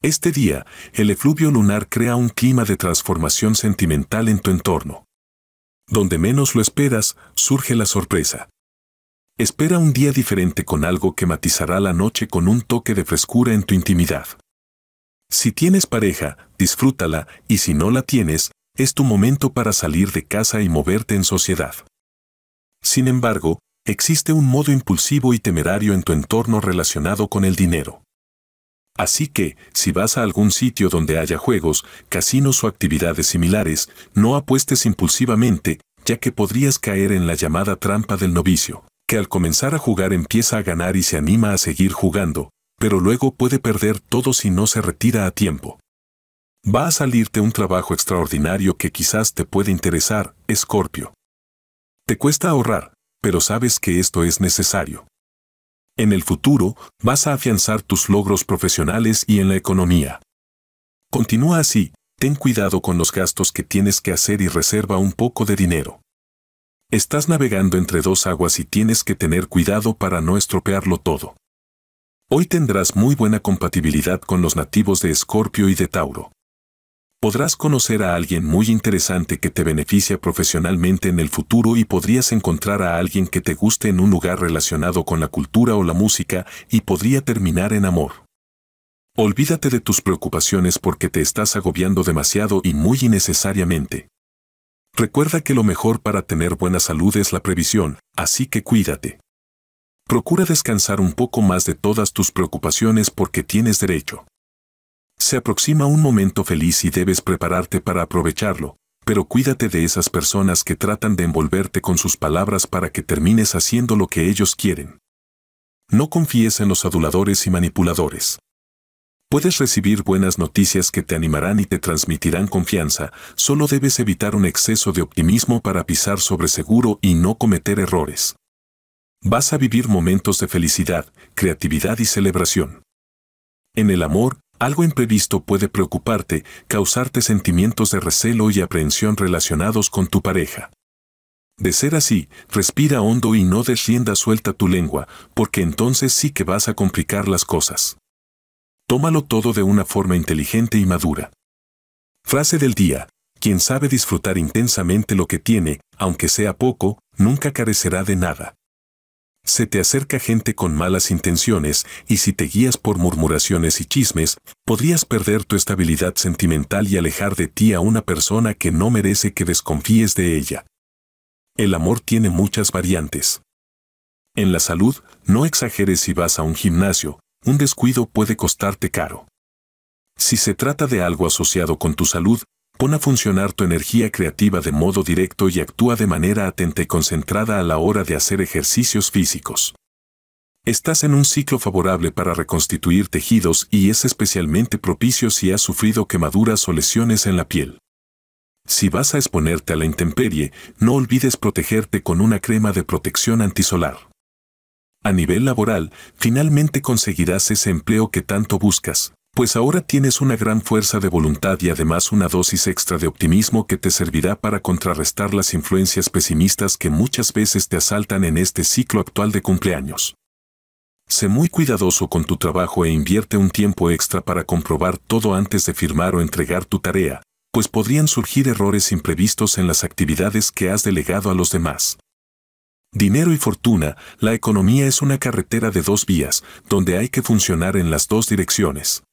Este día, el efluvio lunar crea un clima de transformación sentimental en tu entorno. Donde menos lo esperas, surge la sorpresa. Espera un día diferente con algo que matizará la noche con un toque de frescura en tu intimidad. Si tienes pareja, disfrútala y si no la tienes, es tu momento para salir de casa y moverte en sociedad. Sin embargo, existe un modo impulsivo y temerario en tu entorno relacionado con el dinero. Así que, si vas a algún sitio donde haya juegos, casinos o actividades similares, no apuestes impulsivamente, ya que podrías caer en la llamada trampa del novicio, que al comenzar a jugar empieza a ganar y se anima a seguir jugando, pero luego puede perder todo si no se retira a tiempo. Va a salirte un trabajo extraordinario que quizás te puede interesar, Escorpio. Te cuesta ahorrar, pero sabes que esto es necesario. En el futuro, vas a afianzar tus logros profesionales y en la economía. Continúa así, ten cuidado con los gastos que tienes que hacer y reserva un poco de dinero. Estás navegando entre dos aguas y tienes que tener cuidado para no estropearlo todo. Hoy tendrás muy buena compatibilidad con los nativos de Escorpio y de Tauro podrás conocer a alguien muy interesante que te beneficia profesionalmente en el futuro y podrías encontrar a alguien que te guste en un lugar relacionado con la cultura o la música y podría terminar en amor. Olvídate de tus preocupaciones porque te estás agobiando demasiado y muy innecesariamente. Recuerda que lo mejor para tener buena salud es la previsión, así que cuídate. Procura descansar un poco más de todas tus preocupaciones porque tienes derecho. Se aproxima un momento feliz y debes prepararte para aprovecharlo, pero cuídate de esas personas que tratan de envolverte con sus palabras para que termines haciendo lo que ellos quieren. No confíes en los aduladores y manipuladores. Puedes recibir buenas noticias que te animarán y te transmitirán confianza, solo debes evitar un exceso de optimismo para pisar sobre seguro y no cometer errores. Vas a vivir momentos de felicidad, creatividad y celebración. En el amor, algo imprevisto puede preocuparte, causarte sentimientos de recelo y aprehensión relacionados con tu pareja. De ser así, respira hondo y no des suelta tu lengua, porque entonces sí que vas a complicar las cosas. Tómalo todo de una forma inteligente y madura. Frase del día. Quien sabe disfrutar intensamente lo que tiene, aunque sea poco, nunca carecerá de nada se te acerca gente con malas intenciones y si te guías por murmuraciones y chismes, podrías perder tu estabilidad sentimental y alejar de ti a una persona que no merece que desconfíes de ella. El amor tiene muchas variantes. En la salud, no exageres si vas a un gimnasio, un descuido puede costarte caro. Si se trata de algo asociado con tu salud, Pon a funcionar tu energía creativa de modo directo y actúa de manera atenta y concentrada a la hora de hacer ejercicios físicos. Estás en un ciclo favorable para reconstituir tejidos y es especialmente propicio si has sufrido quemaduras o lesiones en la piel. Si vas a exponerte a la intemperie, no olvides protegerte con una crema de protección antisolar. A nivel laboral, finalmente conseguirás ese empleo que tanto buscas, pues ahora tienes una gran fuerza de voluntad y además una dosis extra de optimismo que te servirá para contrarrestar las influencias pesimistas que muchas veces te asaltan en este ciclo actual de cumpleaños. Sé muy cuidadoso con tu trabajo e invierte un tiempo extra para comprobar todo antes de firmar o entregar tu tarea, pues podrían surgir errores imprevistos en las actividades que has delegado a los demás. Dinero y fortuna, la economía es una carretera de dos vías, donde hay que funcionar en las dos direcciones.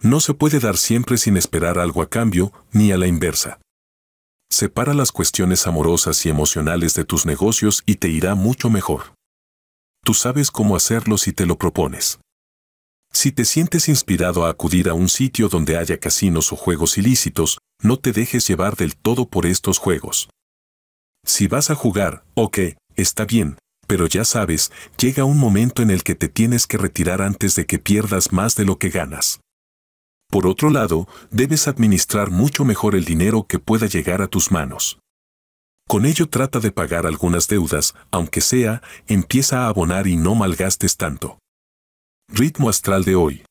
No se puede dar siempre sin esperar algo a cambio, ni a la inversa. Separa las cuestiones amorosas y emocionales de tus negocios y te irá mucho mejor. Tú sabes cómo hacerlo si te lo propones. Si te sientes inspirado a acudir a un sitio donde haya casinos o juegos ilícitos, no te dejes llevar del todo por estos juegos. Si vas a jugar, ok, está bien, pero ya sabes, llega un momento en el que te tienes que retirar antes de que pierdas más de lo que ganas. Por otro lado, debes administrar mucho mejor el dinero que pueda llegar a tus manos. Con ello trata de pagar algunas deudas, aunque sea, empieza a abonar y no malgastes tanto. Ritmo astral de hoy.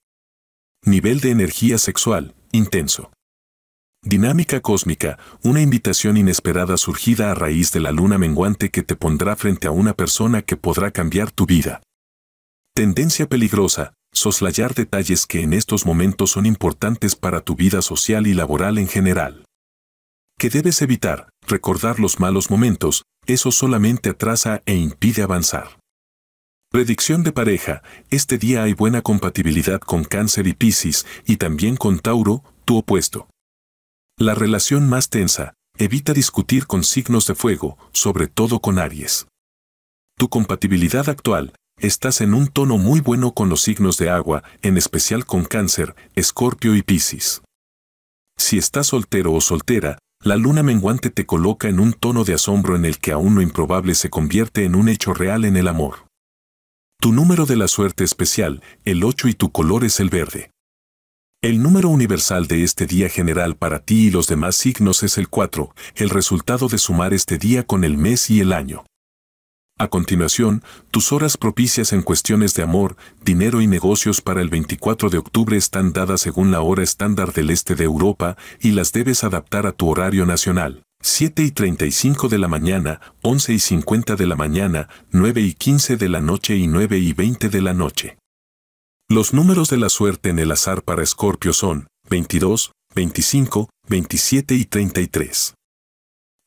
Nivel de energía sexual, intenso. Dinámica cósmica, una invitación inesperada surgida a raíz de la luna menguante que te pondrá frente a una persona que podrá cambiar tu vida. Tendencia peligrosa, soslayar detalles que en estos momentos son importantes para tu vida social y laboral en general. Que debes evitar, recordar los malos momentos, eso solamente atrasa e impide avanzar. Predicción de pareja, este día hay buena compatibilidad con cáncer y piscis y también con tauro, tu opuesto. La relación más tensa, evita discutir con signos de fuego, sobre todo con Aries. Tu compatibilidad actual, estás en un tono muy bueno con los signos de agua, en especial con cáncer, escorpio y piscis. Si estás soltero o soltera, la luna menguante te coloca en un tono de asombro en el que aún lo improbable se convierte en un hecho real en el amor. Tu número de la suerte especial, el 8 y tu color es el verde. El número universal de este día general para ti y los demás signos es el 4, el resultado de sumar este día con el mes y el año. A continuación, tus horas propicias en cuestiones de amor, dinero y negocios para el 24 de octubre están dadas según la hora estándar del este de Europa y las debes adaptar a tu horario nacional. 7 y 35 de la mañana, 11 y 50 de la mañana, 9 y 15 de la noche y 9 y 20 de la noche. Los números de la suerte en el azar para Escorpio son 22, 25, 27 y 33.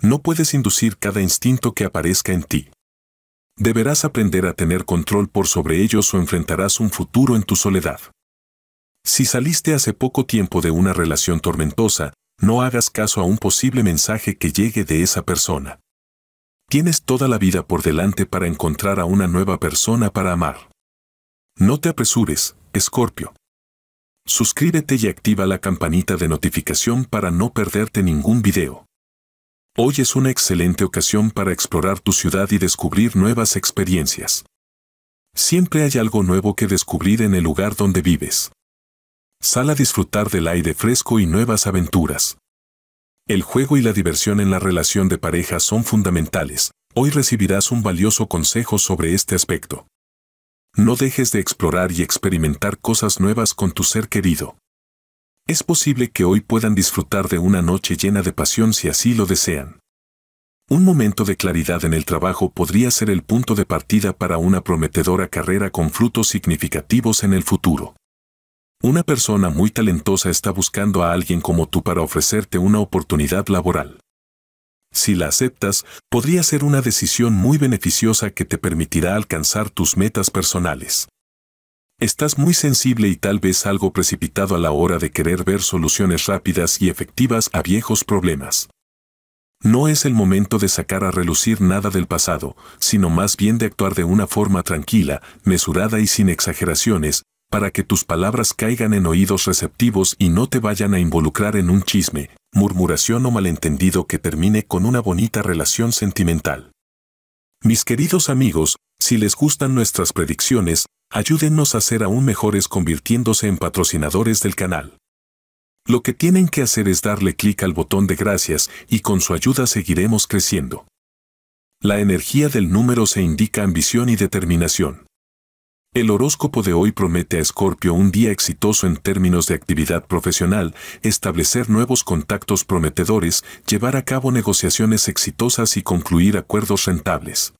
No puedes inducir cada instinto que aparezca en ti deberás aprender a tener control por sobre ellos o enfrentarás un futuro en tu soledad. Si saliste hace poco tiempo de una relación tormentosa, no hagas caso a un posible mensaje que llegue de esa persona. Tienes toda la vida por delante para encontrar a una nueva persona para amar. No te apresures, Escorpio. Suscríbete y activa la campanita de notificación para no perderte ningún video. Hoy es una excelente ocasión para explorar tu ciudad y descubrir nuevas experiencias. Siempre hay algo nuevo que descubrir en el lugar donde vives. Sal a disfrutar del aire fresco y nuevas aventuras. El juego y la diversión en la relación de pareja son fundamentales. Hoy recibirás un valioso consejo sobre este aspecto. No dejes de explorar y experimentar cosas nuevas con tu ser querido. Es posible que hoy puedan disfrutar de una noche llena de pasión si así lo desean. Un momento de claridad en el trabajo podría ser el punto de partida para una prometedora carrera con frutos significativos en el futuro. Una persona muy talentosa está buscando a alguien como tú para ofrecerte una oportunidad laboral. Si la aceptas, podría ser una decisión muy beneficiosa que te permitirá alcanzar tus metas personales. Estás muy sensible y tal vez algo precipitado a la hora de querer ver soluciones rápidas y efectivas a viejos problemas. No es el momento de sacar a relucir nada del pasado, sino más bien de actuar de una forma tranquila, mesurada y sin exageraciones, para que tus palabras caigan en oídos receptivos y no te vayan a involucrar en un chisme, murmuración o malentendido que termine con una bonita relación sentimental. Mis queridos amigos, si les gustan nuestras predicciones, Ayúdennos a ser aún mejores convirtiéndose en patrocinadores del canal. Lo que tienen que hacer es darle clic al botón de gracias y con su ayuda seguiremos creciendo. La energía del número se indica ambición y determinación. El horóscopo de hoy promete a Escorpio un día exitoso en términos de actividad profesional, establecer nuevos contactos prometedores, llevar a cabo negociaciones exitosas y concluir acuerdos rentables.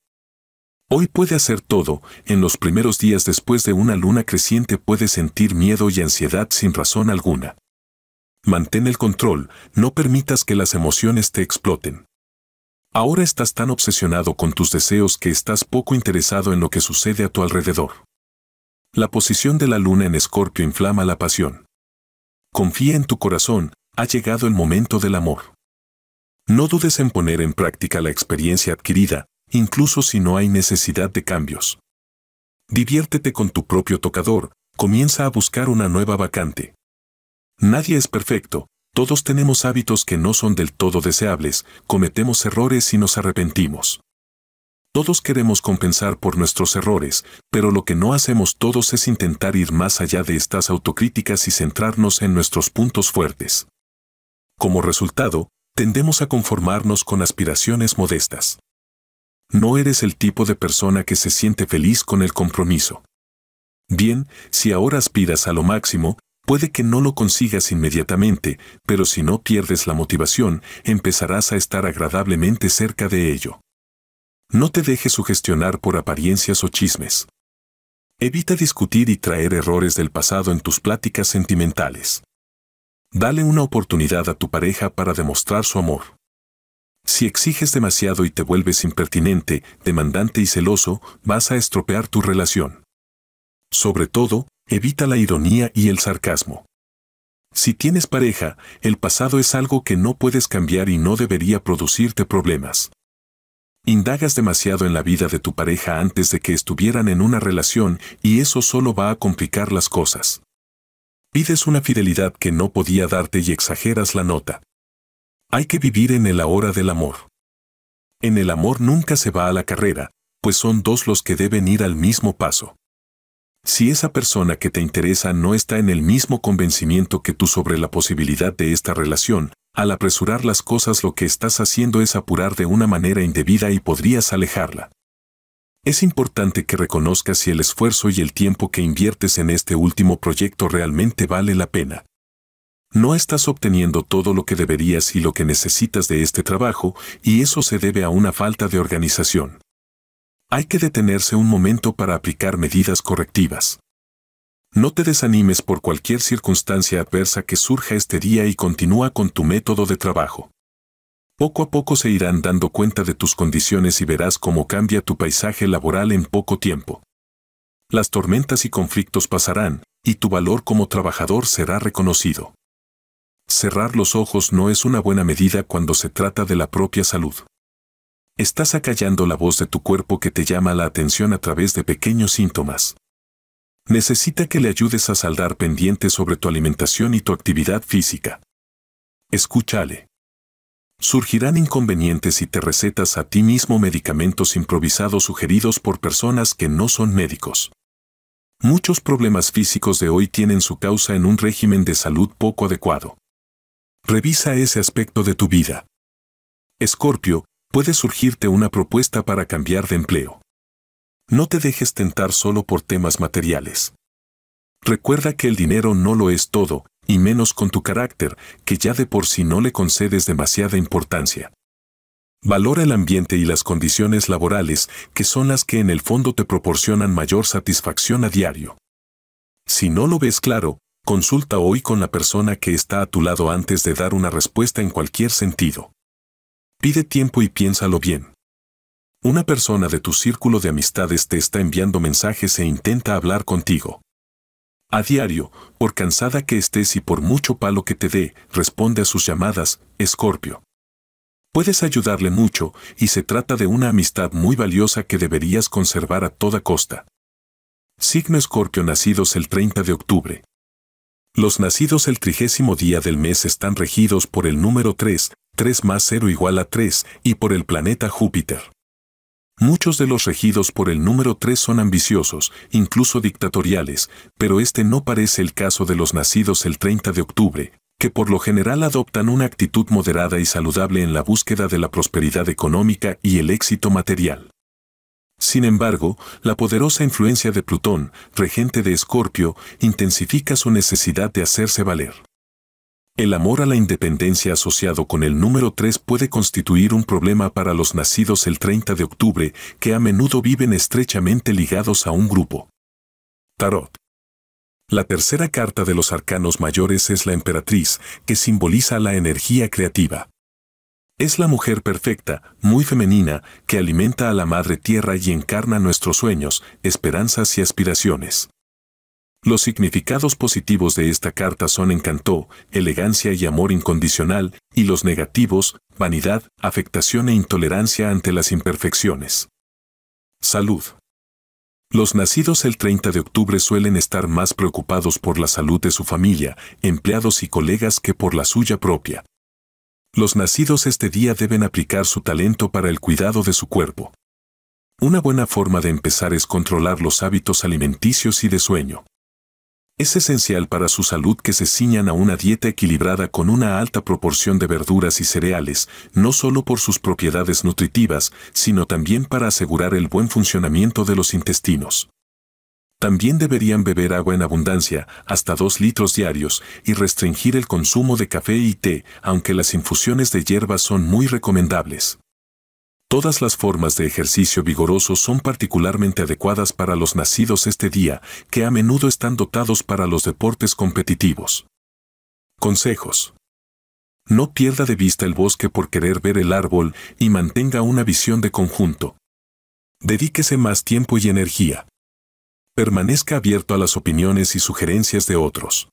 Hoy puede hacer todo, en los primeros días después de una luna creciente puede sentir miedo y ansiedad sin razón alguna. Mantén el control, no permitas que las emociones te exploten. Ahora estás tan obsesionado con tus deseos que estás poco interesado en lo que sucede a tu alrededor. La posición de la luna en Escorpio inflama la pasión. Confía en tu corazón, ha llegado el momento del amor. No dudes en poner en práctica la experiencia adquirida, incluso si no hay necesidad de cambios. Diviértete con tu propio tocador, comienza a buscar una nueva vacante. Nadie es perfecto, todos tenemos hábitos que no son del todo deseables, cometemos errores y nos arrepentimos. Todos queremos compensar por nuestros errores, pero lo que no hacemos todos es intentar ir más allá de estas autocríticas y centrarnos en nuestros puntos fuertes. Como resultado, tendemos a conformarnos con aspiraciones modestas. No eres el tipo de persona que se siente feliz con el compromiso. Bien, si ahora aspiras a lo máximo, puede que no lo consigas inmediatamente, pero si no pierdes la motivación, empezarás a estar agradablemente cerca de ello. No te dejes sugestionar por apariencias o chismes. Evita discutir y traer errores del pasado en tus pláticas sentimentales. Dale una oportunidad a tu pareja para demostrar su amor. Si exiges demasiado y te vuelves impertinente, demandante y celoso, vas a estropear tu relación. Sobre todo, evita la ironía y el sarcasmo. Si tienes pareja, el pasado es algo que no puedes cambiar y no debería producirte problemas. Indagas demasiado en la vida de tu pareja antes de que estuvieran en una relación y eso solo va a complicar las cosas. Pides una fidelidad que no podía darte y exageras la nota. Hay que vivir en el ahora del amor. En el amor nunca se va a la carrera, pues son dos los que deben ir al mismo paso. Si esa persona que te interesa no está en el mismo convencimiento que tú sobre la posibilidad de esta relación, al apresurar las cosas lo que estás haciendo es apurar de una manera indebida y podrías alejarla. Es importante que reconozcas si el esfuerzo y el tiempo que inviertes en este último proyecto realmente vale la pena no estás obteniendo todo lo que deberías y lo que necesitas de este trabajo, y eso se debe a una falta de organización. Hay que detenerse un momento para aplicar medidas correctivas. No te desanimes por cualquier circunstancia adversa que surja este día y continúa con tu método de trabajo. Poco a poco se irán dando cuenta de tus condiciones y verás cómo cambia tu paisaje laboral en poco tiempo. Las tormentas y conflictos pasarán, y tu valor como trabajador será reconocido. Cerrar los ojos no es una buena medida cuando se trata de la propia salud. Estás acallando la voz de tu cuerpo que te llama la atención a través de pequeños síntomas. Necesita que le ayudes a saldar pendientes sobre tu alimentación y tu actividad física. Escúchale. Surgirán inconvenientes si te recetas a ti mismo medicamentos improvisados sugeridos por personas que no son médicos. Muchos problemas físicos de hoy tienen su causa en un régimen de salud poco adecuado. Revisa ese aspecto de tu vida. Escorpio, puede surgirte una propuesta para cambiar de empleo. No te dejes tentar solo por temas materiales. Recuerda que el dinero no lo es todo, y menos con tu carácter, que ya de por sí no le concedes demasiada importancia. Valora el ambiente y las condiciones laborales, que son las que en el fondo te proporcionan mayor satisfacción a diario. Si no lo ves claro, Consulta hoy con la persona que está a tu lado antes de dar una respuesta en cualquier sentido. Pide tiempo y piénsalo bien. Una persona de tu círculo de amistades te está enviando mensajes e intenta hablar contigo. A diario, por cansada que estés y por mucho palo que te dé, responde a sus llamadas, Escorpio. Puedes ayudarle mucho, y se trata de una amistad muy valiosa que deberías conservar a toda costa. Signo Escorpio nacidos el 30 de octubre. Los nacidos el trigésimo día del mes están regidos por el número 3, 3 más 0 igual a 3, y por el planeta Júpiter. Muchos de los regidos por el número 3 son ambiciosos, incluso dictatoriales, pero este no parece el caso de los nacidos el 30 de octubre, que por lo general adoptan una actitud moderada y saludable en la búsqueda de la prosperidad económica y el éxito material. Sin embargo, la poderosa influencia de Plutón, regente de Escorpio, intensifica su necesidad de hacerse valer. El amor a la independencia asociado con el número 3 puede constituir un problema para los nacidos el 30 de octubre, que a menudo viven estrechamente ligados a un grupo. Tarot. La tercera carta de los arcanos mayores es la emperatriz, que simboliza la energía creativa. Es la mujer perfecta, muy femenina, que alimenta a la Madre Tierra y encarna nuestros sueños, esperanzas y aspiraciones. Los significados positivos de esta carta son encanto, elegancia y amor incondicional, y los negativos, vanidad, afectación e intolerancia ante las imperfecciones. Salud. Los nacidos el 30 de octubre suelen estar más preocupados por la salud de su familia, empleados y colegas que por la suya propia, los nacidos este día deben aplicar su talento para el cuidado de su cuerpo. Una buena forma de empezar es controlar los hábitos alimenticios y de sueño. Es esencial para su salud que se ciñan a una dieta equilibrada con una alta proporción de verduras y cereales, no solo por sus propiedades nutritivas, sino también para asegurar el buen funcionamiento de los intestinos. También deberían beber agua en abundancia, hasta 2 litros diarios, y restringir el consumo de café y té, aunque las infusiones de hierbas son muy recomendables. Todas las formas de ejercicio vigoroso son particularmente adecuadas para los nacidos este día, que a menudo están dotados para los deportes competitivos. Consejos. No pierda de vista el bosque por querer ver el árbol y mantenga una visión de conjunto. Dedíquese más tiempo y energía. Permanezca abierto a las opiniones y sugerencias de otros.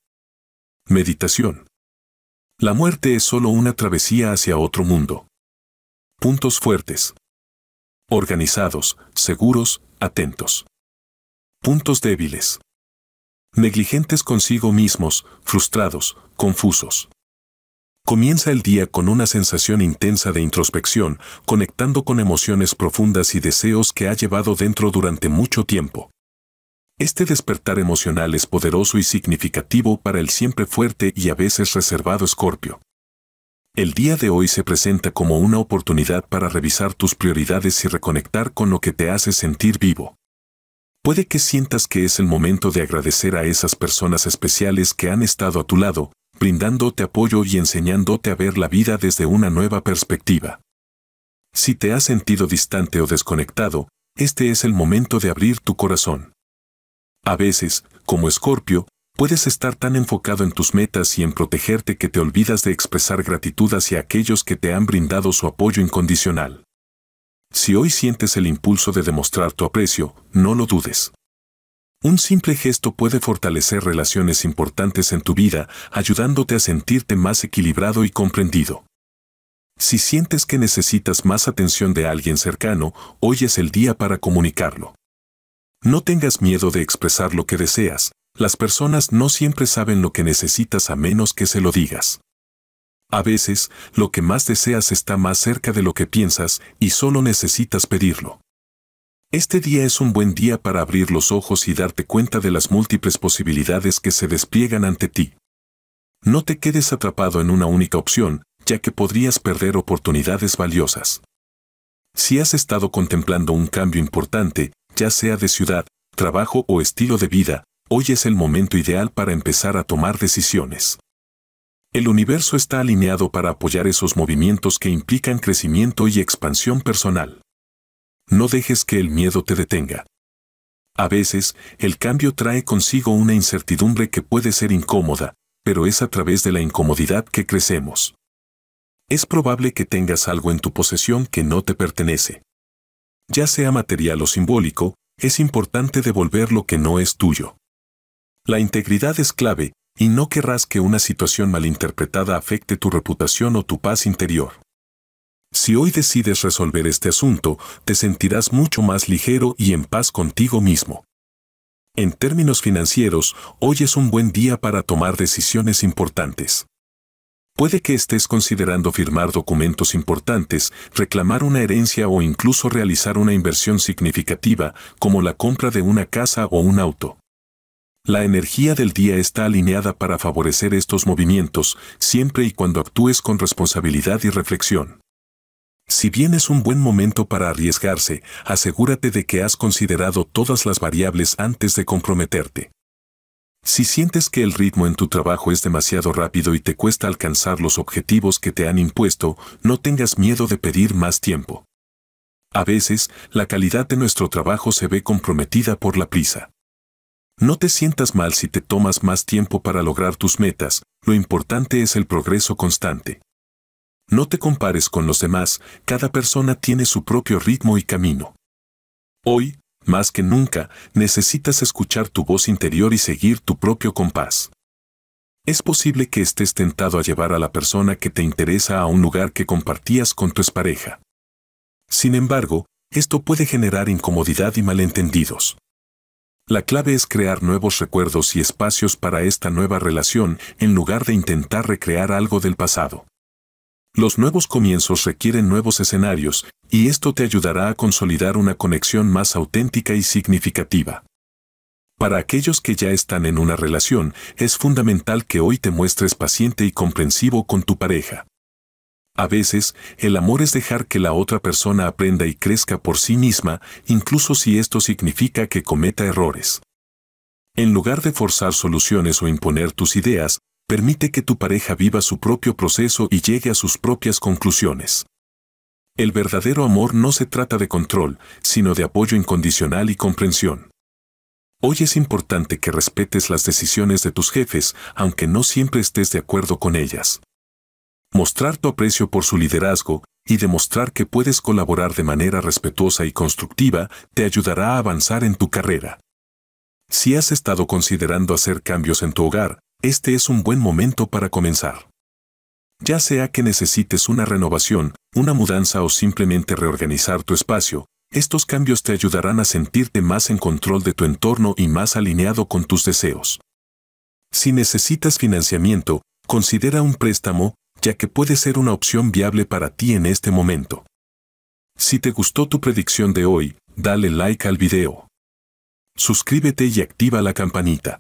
Meditación. La muerte es solo una travesía hacia otro mundo. Puntos fuertes. Organizados, seguros, atentos. Puntos débiles. Negligentes consigo mismos, frustrados, confusos. Comienza el día con una sensación intensa de introspección, conectando con emociones profundas y deseos que ha llevado dentro durante mucho tiempo. Este despertar emocional es poderoso y significativo para el siempre fuerte y a veces reservado Escorpio. El día de hoy se presenta como una oportunidad para revisar tus prioridades y reconectar con lo que te hace sentir vivo. Puede que sientas que es el momento de agradecer a esas personas especiales que han estado a tu lado, brindándote apoyo y enseñándote a ver la vida desde una nueva perspectiva. Si te has sentido distante o desconectado, este es el momento de abrir tu corazón. A veces, como escorpio, puedes estar tan enfocado en tus metas y en protegerte que te olvidas de expresar gratitud hacia aquellos que te han brindado su apoyo incondicional. Si hoy sientes el impulso de demostrar tu aprecio, no lo dudes. Un simple gesto puede fortalecer relaciones importantes en tu vida, ayudándote a sentirte más equilibrado y comprendido. Si sientes que necesitas más atención de alguien cercano, hoy es el día para comunicarlo. No tengas miedo de expresar lo que deseas, las personas no siempre saben lo que necesitas a menos que se lo digas. A veces, lo que más deseas está más cerca de lo que piensas y solo necesitas pedirlo. Este día es un buen día para abrir los ojos y darte cuenta de las múltiples posibilidades que se despliegan ante ti. No te quedes atrapado en una única opción, ya que podrías perder oportunidades valiosas. Si has estado contemplando un cambio importante, ya sea de ciudad, trabajo o estilo de vida, hoy es el momento ideal para empezar a tomar decisiones. El universo está alineado para apoyar esos movimientos que implican crecimiento y expansión personal. No dejes que el miedo te detenga. A veces, el cambio trae consigo una incertidumbre que puede ser incómoda, pero es a través de la incomodidad que crecemos. Es probable que tengas algo en tu posesión que no te pertenece ya sea material o simbólico, es importante devolver lo que no es tuyo. La integridad es clave, y no querrás que una situación malinterpretada afecte tu reputación o tu paz interior. Si hoy decides resolver este asunto, te sentirás mucho más ligero y en paz contigo mismo. En términos financieros, hoy es un buen día para tomar decisiones importantes. Puede que estés considerando firmar documentos importantes, reclamar una herencia o incluso realizar una inversión significativa, como la compra de una casa o un auto. La energía del día está alineada para favorecer estos movimientos, siempre y cuando actúes con responsabilidad y reflexión. Si bien es un buen momento para arriesgarse, asegúrate de que has considerado todas las variables antes de comprometerte. Si sientes que el ritmo en tu trabajo es demasiado rápido y te cuesta alcanzar los objetivos que te han impuesto, no tengas miedo de pedir más tiempo. A veces, la calidad de nuestro trabajo se ve comprometida por la prisa. No te sientas mal si te tomas más tiempo para lograr tus metas, lo importante es el progreso constante. No te compares con los demás, cada persona tiene su propio ritmo y camino. Hoy, más que nunca, necesitas escuchar tu voz interior y seguir tu propio compás. Es posible que estés tentado a llevar a la persona que te interesa a un lugar que compartías con tu expareja. Sin embargo, esto puede generar incomodidad y malentendidos. La clave es crear nuevos recuerdos y espacios para esta nueva relación en lugar de intentar recrear algo del pasado. Los nuevos comienzos requieren nuevos escenarios, y esto te ayudará a consolidar una conexión más auténtica y significativa. Para aquellos que ya están en una relación, es fundamental que hoy te muestres paciente y comprensivo con tu pareja. A veces, el amor es dejar que la otra persona aprenda y crezca por sí misma, incluso si esto significa que cometa errores. En lugar de forzar soluciones o imponer tus ideas, permite que tu pareja viva su propio proceso y llegue a sus propias conclusiones. El verdadero amor no se trata de control, sino de apoyo incondicional y comprensión. Hoy es importante que respetes las decisiones de tus jefes, aunque no siempre estés de acuerdo con ellas. Mostrar tu aprecio por su liderazgo y demostrar que puedes colaborar de manera respetuosa y constructiva te ayudará a avanzar en tu carrera. Si has estado considerando hacer cambios en tu hogar, este es un buen momento para comenzar. Ya sea que necesites una renovación, una mudanza o simplemente reorganizar tu espacio, estos cambios te ayudarán a sentirte más en control de tu entorno y más alineado con tus deseos. Si necesitas financiamiento, considera un préstamo, ya que puede ser una opción viable para ti en este momento. Si te gustó tu predicción de hoy, dale like al video. Suscríbete y activa la campanita.